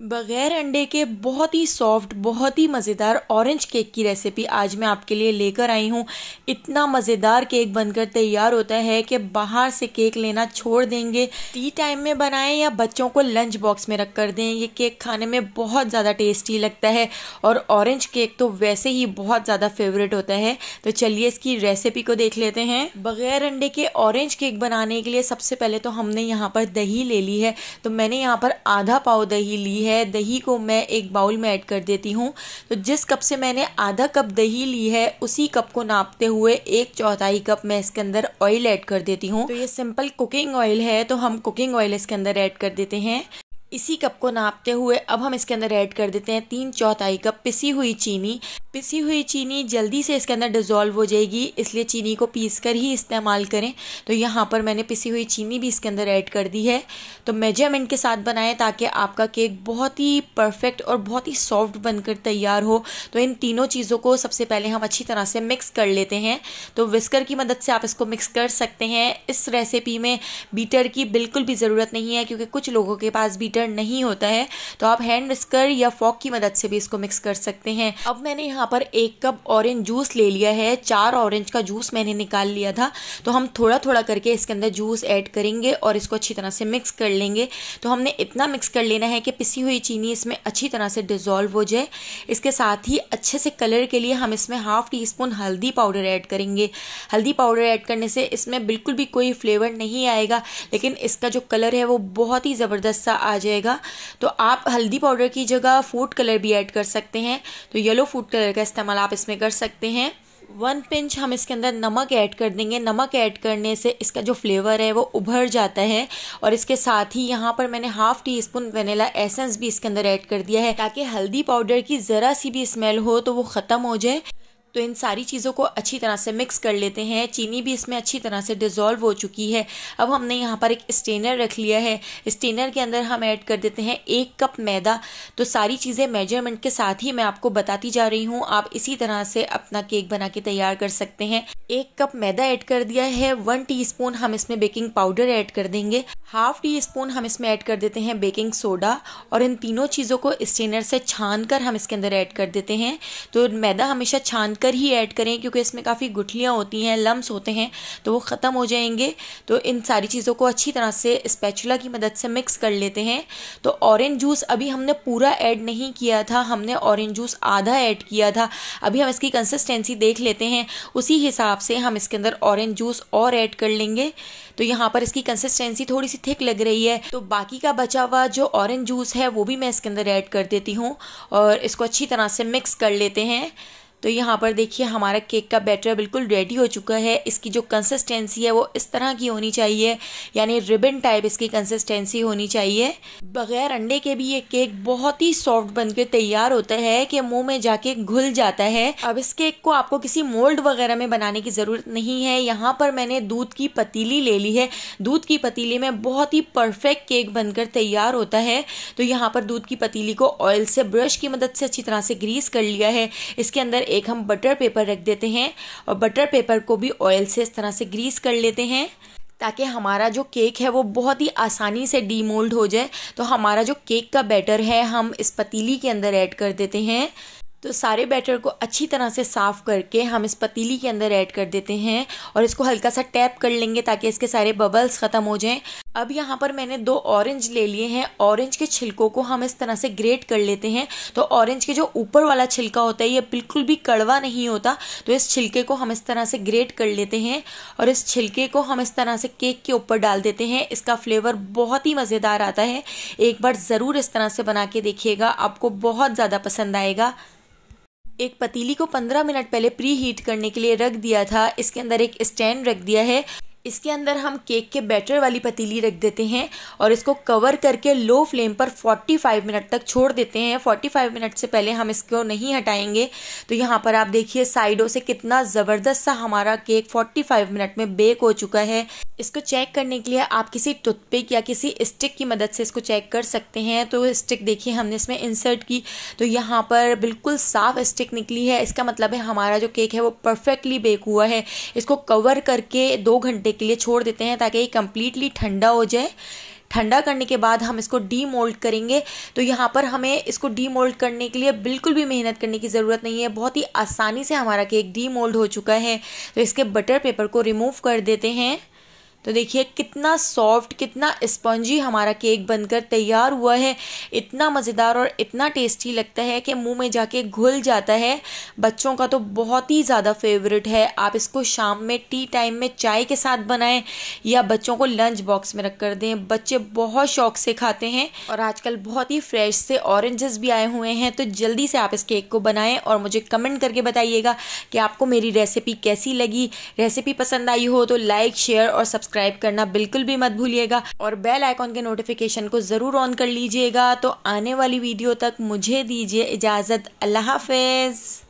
बगैर अंडे के बहुत ही सॉफ्ट बहुत ही मज़ेदार ऑरेंज केक की रेसिपी आज मैं आपके लिए लेकर आई हूँ इतना मज़ेदार केक बनकर तैयार होता है कि बाहर से केक लेना छोड़ देंगे टी टाइम में बनाएं या बच्चों को लंच बॉक्स में रख कर दें ये केक खाने में बहुत ज़्यादा टेस्टी लगता है और ऑरेंज केक तो वैसे ही बहुत ज़्यादा फेवरेट होता है तो चलिए इसकी रेसिपी को देख लेते हैं बगैर अंडे के ऑरेंज केक बनाने के लिए सबसे पहले तो हमने यहाँ पर दही ले ली है तो मैंने यहाँ पर आधा पाव दही ली ली है दही को मैं एक बाउल में ऐड कर देती हूँ तो जिस कप से मैंने आधा कप दही ली है उसी कप को नापते हुए एक चौथाई कप मैं इसके अंदर ऑयल ऐड कर देती हूँ तो ये सिंपल कुकिंग ऑयल है तो हम कुकिंग ऑयल इसके अंदर ऐड कर देते हैं इसी कप को नापते हुए अब हम इसके अंदर ऐड कर देते हैं तीन चौथाई कप पिसी हुई चीनी पिसी हुई चीनी जल्दी से इसके अंदर डिज़ोल्व हो जाएगी इसलिए चीनी को पीस कर ही इस्तेमाल करें तो यहाँ पर मैंने पिसी हुई चीनी भी इसके अंदर ऐड कर दी है तो मेजरमेंट के साथ बनाएं ताकि आपका केक बहुत ही परफेक्ट और बहुत ही सॉफ्ट बनकर तैयार हो तो इन तीनों चीज़ों को सबसे पहले हम अच्छी तरह से मिक्स कर लेते हैं तो विस्कर की मदद से आप इसको मिक्स कर सकते हैं इस रेसिपी में बीटर की बिल्कुल भी ज़रूरत नहीं है क्योंकि कुछ लोगों के पास बीटर कलर नहीं होता है तो आप हैंड मिक्सर या फॉक की मदद से भी इसको मिक्स कर सकते हैं अब मैंने यहाँ पर एक कप ऑरेंज जूस ले लिया है चार ऑरेंज का जूस मैंने निकाल लिया था तो हम थोड़ा थोड़ा करके इसके अंदर जूस ऐड करेंगे और इसको अच्छी तरह से मिक्स कर लेंगे तो हमने इतना मिक्स कर लेना है कि पिसी हुई चीनी इसमें अच्छी तरह से डिजोल्व हो जाए इसके साथ ही अच्छे से कलर के लिए हम इसमें हाफ टी स्पून हल्दी पाउडर ऐड करेंगे हल्दी पाउडर ऐड करने से इसमें बिल्कुल भी कोई फ्लेवर नहीं आएगा लेकिन इसका जो कलर है वो बहुत ही ज़बरदस्त सा आ जाए जाएगा तो आप हल्दी पाउडर की जगह फूड कलर भी ऐड कर सकते हैं तो येलो फूड कलर का इस्तेमाल आप इसमें कर सकते हैं वन पिंच हम इसके अंदर नमक ऐड कर देंगे नमक ऐड करने से इसका जो फ्लेवर है वो उभर जाता है और इसके साथ ही यहाँ पर मैंने half teaspoon vanilla essence भी इसके अंदर ऐड कर दिया है ताकि हल्दी पाउडर की ज़रा सी भी स्मेल हो तो वो ख़त्म हो जाए तो इन सारी चीज़ों को अच्छी तरह से मिक्स कर लेते हैं चीनी भी इसमें अच्छी तरह से डिज़ोल्व हो चुकी है अब हमने यहाँ पर एक स्टेनर रख लिया है स्टेनर के अंदर हम ऐड कर देते हैं एक कप मैदा तो सारी चीज़ें मेजरमेंट के साथ ही मैं आपको बताती जा रही हूँ आप इसी तरह से अपना केक बना के तैयार कर सकते हैं एक कप मैदा ऐड कर दिया है वन टी हम इसमें बेकिंग पाउडर ऐड कर देंगे हाफ टी स्पून हम इसमें ऐड कर देते हैं बेकिंग सोडा और इन तीनों चीज़ों को स्टेनर से छान कर हम इसके अंदर ऐड कर देते हैं तो मैदा हमेशा छान मिलकर ही ऐड करें क्योंकि इसमें काफ़ी गुठलियाँ होती हैं लम्स होते हैं तो वो ख़त्म हो जाएंगे तो इन सारी चीज़ों को अच्छी तरह से स्पैचुला की मदद से मिक्स कर लेते हैं तो ऑरेंज जूस अभी हमने पूरा ऐड नहीं किया था हमने ऑरेंज जूस आधा ऐड किया था अभी हम इसकी कंसिस्टेंसी देख लेते हैं उसी हिसाब से हम इसके अंदर ऑरेंज जूस और ऐड कर लेंगे तो यहाँ पर इसकी कंसिस्टेंसी थोड़ी सी थिक लग रही है तो बाकी का बचा हुआ जो ऑरेंज जूस है वो भी मैं इसके अंदर ऐड कर देती हूँ और इसको अच्छी तरह से मिक्स कर लेते हैं तो यहाँ पर देखिए हमारा केक का बैटर बिल्कुल रेडी हो चुका है इसकी जो कंसिस्टेंसी है वो इस तरह की होनी चाहिए यानी रिबन टाइप इसकी कंसिस्टेंसी होनी चाहिए बगैर अंडे के भी ये केक बहुत ही सॉफ्ट बनकर तैयार होता है कि मुंह में जाके घुल जाता है अब इस केक को आपको किसी मोल्ड वगैरह में बनाने की ज़रूरत नहीं है यहाँ पर मैंने दूध की पतीली ले ली है दूध की पतीली में बहुत ही परफेक्ट केक बनकर तैयार होता है तो यहाँ पर दूध की पतीली को ऑयल से ब्रश की मदद से अच्छी तरह से ग्रीस कर लिया है इसके अंदर एक हम बटर पेपर रख देते हैं और बटर पेपर को भी ऑयल से इस तरह से ग्रीस कर लेते हैं ताकि हमारा जो केक है वो बहुत ही आसानी से डीमोल्ड हो जाए तो हमारा जो केक का बैटर है हम इस पतीली के अंदर ऐड कर देते हैं तो सारे बैटर को अच्छी तरह से साफ़ करके हम इस पतीली के अंदर ऐड कर देते हैं और इसको हल्का सा टैप कर लेंगे ताकि इसके सारे बबल्स ख़त्म हो जाएं अब यहाँ पर मैंने दो ऑरेंज ले लिए हैं ऑरेंज के छिलकों को हम इस तरह से ग्रेट कर लेते हैं तो ऑरेंज के जो ऊपर वाला छिलका होता है ये बिल्कुल भी कड़वा नहीं होता तो इस छिलके को हम इस तरह से ग्रेट कर लेते हैं और इस छिलके को हम इस तरह से केक के ऊपर डाल देते हैं इसका फ्लेवर बहुत ही मज़ेदार आता है एक बार ज़रूर इस तरह से बना के देखिएगा आपको बहुत ज़्यादा पसंद आएगा एक पतीली को पंद्रह मिनट पहले प्री हीट करने के लिए रख दिया था इसके अंदर एक स्टैंड रख दिया है इसके अंदर हम केक के बैटर वाली पतीली रख देते हैं और इसको कवर करके लो फ्लेम पर 45 मिनट तक छोड़ देते हैं 45 मिनट से पहले हम इसको नहीं हटाएंगे तो यहाँ पर आप देखिए साइडों से कितना ज़बरदस्त सा हमारा केक 45 मिनट में बेक हो चुका है इसको चेक करने के लिए आप किसी टुथपिक या किसी स्टिक की मदद से इसको चेक कर सकते हैं तो स्टिक देखिए हमने इसमें इंसर्ट की तो यहाँ पर बिल्कुल साफ स्टिक निकली है इसका मतलब है हमारा जो केक है वो परफेक्टली बेक हुआ है इसको कवर करके दो घंटे घंटे के लिए छोड़ देते हैं ताकि ये कम्प्लीटली ठंडा हो जाए ठंडा करने के बाद हम इसको डी मोल्ड करेंगे तो यहाँ पर हमें इसको डी मोल्ड करने के लिए बिल्कुल भी मेहनत करने की ज़रूरत नहीं है बहुत ही आसानी से हमारा केक डी मोल्ड हो चुका है तो इसके बटर पेपर को रिमूव कर देते हैं तो देखिए कितना सॉफ्ट कितना स्पंजी हमारा केक बनकर तैयार हुआ है इतना मज़ेदार और इतना टेस्टी लगता है कि मुंह में जाके घुल जाता है बच्चों का तो बहुत ही ज़्यादा फेवरेट है आप इसको शाम में टी टाइम में चाय के साथ बनाएं या बच्चों को लंच बॉक्स में रख कर दें बच्चे बहुत शौक से खाते हैं और आजकल बहुत ही फ्रेश से ऑरेंजेस भी आए हुए हैं तो जल्दी से आप इस केक को बनाएं और मुझे कमेंट करके बताइएगा कि आपको मेरी रेसिपी कैसी लगी रेसिपी पसंद आई हो तो लाइक शेयर और सब्सक्राइब सब्सक्राइब करना बिल्कुल भी मत भूलिएगा और बेल आइकॉन के नोटिफिकेशन को ज़रूर ऑन कर लीजिएगा तो आने वाली वीडियो तक मुझे दीजिए इजाज़त अल्लाह हाफिज़